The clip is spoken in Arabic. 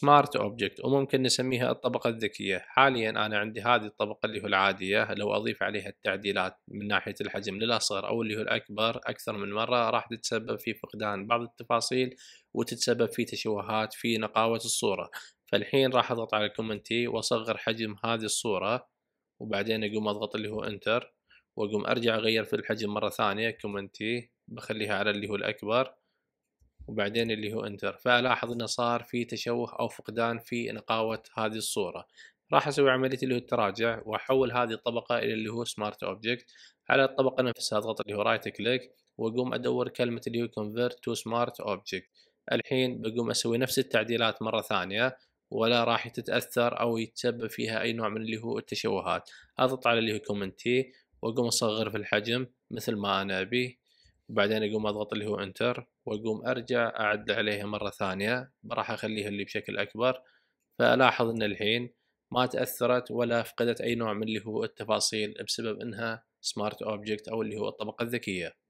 سمارت اوبجكت وممكن نسميها الطبقه الذكيه حاليا انا عندي هذه الطبقه اللي هو العاديه لو اضيف عليها التعديلات من ناحيه الحجم للاصغر او اللي هو الاكبر اكثر من مره راح تتسبب في فقدان بعض التفاصيل وتتسبب في تشوهات في نقاوه الصوره فالحين راح اضغط على كومنتي واصغر حجم هذه الصوره وبعدين اقوم اضغط اللي هو انتر واقوم ارجع اغير في الحجم مره ثانيه كومنتي بخليها على اللي هو الاكبر وبعدين اللي هو انتر فالاحظ انه صار في تشوه او فقدان في نقاوه هذه الصوره راح اسوي عمليه اللي هو التراجع واحول هذه الطبقه الى اللي هو سمارت اوبجكت على الطبقه نفسها اضغط اللي هو رايت كليك واقوم ادور كلمه اللي هو convert to smart object الحين بقوم اسوي نفس التعديلات مره ثانيه ولا راح تتاثر او يتسبب فيها اي نوع من اللي هو التشوهات اضغط على اللي هو كومنتي واقوم اصغر في الحجم مثل ما انا ابي وبعدين اقوم اضغط اللي هو انتر واقوم ارجع اعد عليها مره ثانيه راح اخليها اللي بشكل اكبر فالاحظ ان الحين ما تاثرت ولا فقدت اي نوع من اللي هو التفاصيل بسبب انها سمارت اوبجكت او اللي هو الطبقه الذكيه